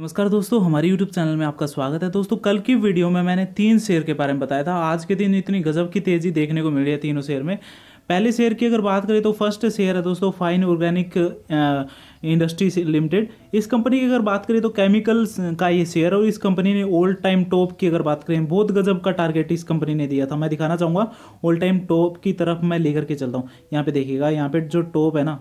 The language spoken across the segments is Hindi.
नमस्कार दोस्तों हमारे YouTube चैनल में आपका स्वागत है दोस्तों कल की वीडियो में मैंने तीन शेयर के बारे में बताया था आज के दिन इतनी गजब की तेज़ी देखने को मिल रही है तीनों शेयर में पहले शेयर की अगर बात करें तो फर्स्ट शेयर है दोस्तों फाइन ऑर्गेनिक इंडस्ट्री लिमिटेड इस कंपनी की अगर बात करें तो केमिकल्स का ये शेयर और इस कंपनी ने ओल्ड टाइम टॉप की अगर बात करें बहुत गजब का टारगेट इस कंपनी ने दिया था मैं दिखाना चाहूँगा ओल्ड टाइम टॉप की तरफ मैं लेकर के चलता हूँ यहाँ पे देखिएगा यहाँ पे जो टॉप है ना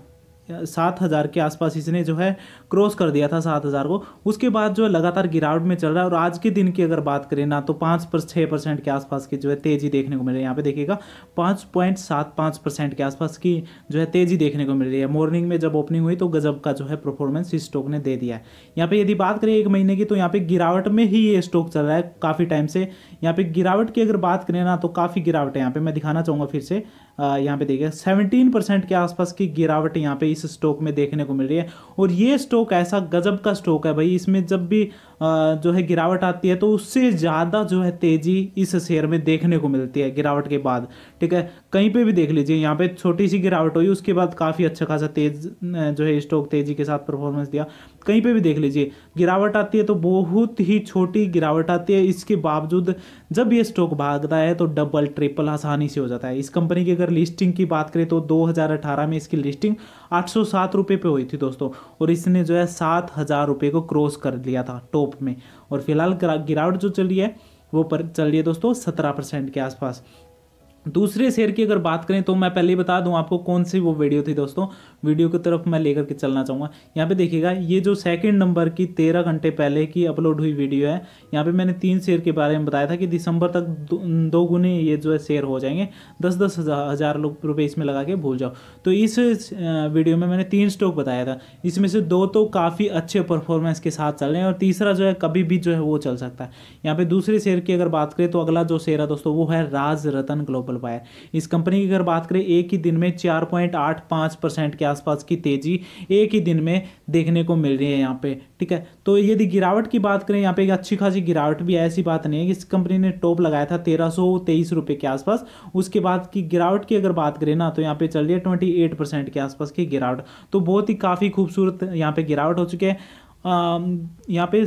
सात हज़ार के आसपास इसने जो है क्रॉस कर दिया था सात हज़ार को उसके बाद जो है लगातार गिरावट में चल रहा है और आज के दिन की अगर बात करें ना तो पाँच पर छः परसेंट के आसपास की जो है तेज़ी देखने को मिल रही है यहाँ पे देखिएगा पाँच पॉइंट सात पाँच परसेंट के आसपास की जो है तेज़ी देखने को मिल रही है मॉर्निंग में जब ओपनिंग हुई तो गजब का जो है परफॉर्मेंस इस स्टॉक ने दे दिया है यहाँ पर यदि बात करें एक महीने की तो यहाँ पर गिरावट में ही ये स्टॉक चल रहा है काफ़ी टाइम से यहाँ पर गिरावट की अगर बात करें ना तो काफ़ी गिरावट है यहाँ पर मैं दिखाना चाहूँगा फिर से यहाँ पे देखिए सेवनटीन परसेंट के आसपास की गिरावट यहाँ पे इस स्टॉक में देखने को मिल रही है और ये स्टॉक ऐसा गजब का स्टॉक है भाई इसमें जब भी जो है गिरावट आती है तो उससे ज़्यादा जो है तेज़ी इस शेयर में देखने को मिलती है गिरावट के बाद ठीक है कहीं पे भी देख लीजिए यहाँ पे छोटी सी गिरावट हुई उसके बाद काफ़ी अच्छा खासा तेज़ जो है स्टॉक तेज़ी के साथ परफॉर्मेंस दिया कहीं पे भी देख लीजिए गिरावट आती है तो बहुत ही छोटी गिरावट आती है इसके बावजूद जब ये स्टॉक भागता है तो डबल ट्रिपल आसानी से हो जाता है इस कंपनी की अगर लिस्टिंग की बात करें तो 2018 में इसकी लिस्टिंग आठ सौ पे हुई थी दोस्तों और इसने जो है सात हज़ार को क्रॉस कर लिया था टॉप में और फिलहाल गिरावट जो चल रही है वो पर चल रही है दोस्तों सत्रह परसेंट के आसपास दूसरे शेयर की अगर बात करें तो मैं पहले ही बता दूं आपको कौन सी वो वीडियो थी दोस्तों वीडियो की तरफ मैं लेकर के चलना चाहूँगा यहाँ पे देखिएगा ये जो सेकंड नंबर की तेरह घंटे पहले की अपलोड हुई वीडियो है यहाँ पे मैंने तीन शेयर के बारे में बताया था कि दिसंबर तक दो, गुने ये जो है शेयर हो जाएंगे दस दस हज़ार लोग रुपये इसमें लगा के भूल जाओ तो इस वीडियो में मैंने तीन स्टॉक बताया था इसमें से दो तो काफ़ी अच्छे परफॉर्मेंस के साथ चल रहे हैं और तीसरा जो है कभी भी जो है वो चल सकता है यहाँ पर दूसरे शेयर की अगर बात करें तो अगला जो शेयर है दोस्तों वो है राज रतन ग्लोबल निकल पाया इस कंपनी की अगर बात करें एक ही दिन में चार पॉइंट आठ पाँच परसेंट के आसपास की तेज़ी एक ही दिन में देखने को मिल रही है यहाँ पे ठीक है तो यदि गिरावट की बात करें यहाँ पे एक अच्छी खासी गिरावट भी ऐसी बात नहीं है कि इस कंपनी ने टॉप लगाया था तेरह सौ तेईस रुपये के आसपास उसके बाद की गिरावट की अगर बात करें ना तो यहाँ पे चल रही है ट्वेंटी एट परसेंट के आसपास की गिरावट तो बहुत ही काफ़ी खूबसूरत यहाँ पे गिरावट हो चुकी है यहाँ पे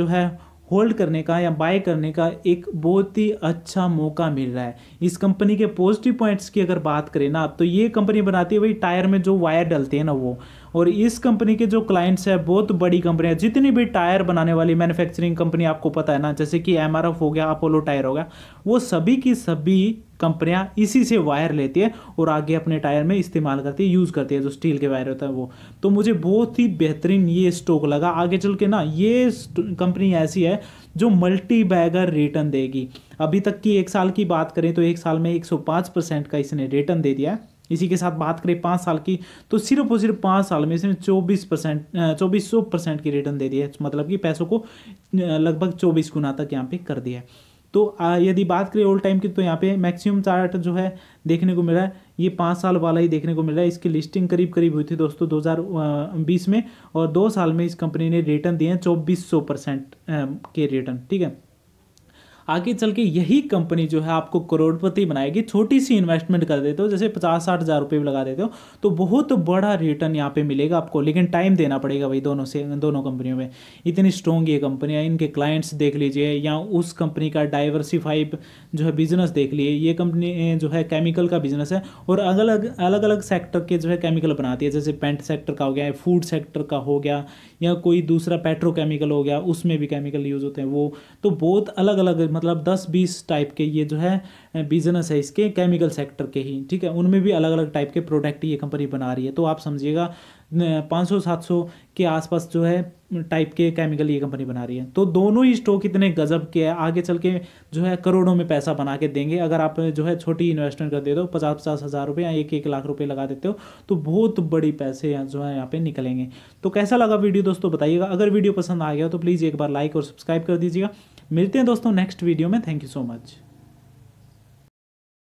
जो है होल्ड करने का या बाय करने का एक बहुत ही अच्छा मौका मिल रहा है इस कंपनी के पॉजिटिव पॉइंट्स की अगर बात करें ना तो ये कंपनी बनाती है वही टायर में जो वायर डलते हैं ना वो और इस कंपनी के जो क्लाइंट्स हैं बहुत बड़ी कंपनियाँ जितनी भी टायर बनाने वाली मैन्युफैक्चरिंग कंपनी आपको पता है ना जैसे कि एम हो गया अपोलो टायर हो गया वो सभी की सभी कंपनियां इसी से वायर लेती है और आगे अपने टायर में इस्तेमाल करती है यूज़ करती है जो स्टील के वायर होता है वो तो मुझे बहुत ही बेहतरीन ये स्टॉक लगा आगे चल के ना ये कंपनी ऐसी है जो मल्टी बैगर रिटर्न देगी अभी तक की एक साल की बात करें तो एक साल में 105 परसेंट का इसने रिटर्न दे दिया है इसी के साथ बात करें पाँच साल की तो सिर्फ और सिर्फ पाँच साल में इसने चौबीस परसेंट चौबीस सौ परसेंट की रिटर्न दे दी है मतलब कि पैसों को लगभग चौबीस गुना तक यहाँ पे कर दिया है तो यदि बात करें ओल्ड टाइम की तो यहाँ पे मैक्सिमम चार्ट जो है देखने को मिला है ये पाँच साल वाला ही देखने को मिला है इसकी लिस्टिंग करीब करीब हुई थी दोस्तों दो में और दो साल में इस कंपनी ने रिटर्न दिए हैं चौबीस सौ परसेंट के रिटर्न ठीक है आगे चल के यही कंपनी जो है आपको करोड़पति बनाएगी छोटी सी इन्वेस्टमेंट कर देते हो जैसे पचास साठ हज़ार रुपये लगा देते हो तो बहुत बड़ा रिटर्न यहाँ पे मिलेगा आपको लेकिन टाइम देना पड़ेगा भाई दोनों से दोनों कंपनियों में इतनी स्ट्रॉन्ग ये कंपनी है इनके क्लाइंट्स देख लीजिए या उस कंपनी का डाइवर्सीफाइड जो है बिजनेस देख लीजिए ये कंपनी जो है केमिकल का बिजनेस है और अलग अलग अलग सेक्टर के जो है केमिकल बनाती है जैसे पेंट सेक्टर का हो गया फूड सेक्टर का हो गया या कोई दूसरा पेट्रोकेमिकल हो गया उसमें भी केमिकल यूज़ होते हैं वो तो बहुत अलग अलग मतलब दस बीस टाइप के ये जो है बिजनेस है इसके केमिकल सेक्टर के ही ठीक है उनमें भी अलग अलग टाइप के प्रोडक्ट ये कंपनी बना रही है तो आप समझिएगा पाँच सौ सात सौ के आसपास जो है टाइप के केमिकल ये कंपनी बना रही है तो दोनों ही स्टॉक इतने गजब के हैं आगे चल के जो है करोड़ों में पैसा बना के देंगे अगर आप जो है छोटी इन्वेस्टमेंट कर देते हो पचास पचास हज़ार रुपये या एक एक लाख रुपये लगा देते हो तो बहुत बड़ी पैसे जो है यहाँ पे निकलेंगे तो कैसा लगा वीडियो दोस्तों बताइएगा अगर वीडियो पसंद आ गया तो प्लीज़ एक बार लाइक और सब्सक्राइब कर दीजिएगा मिलते हैं दोस्तों नेक्स्ट वीडियो में थैंक यू सो मच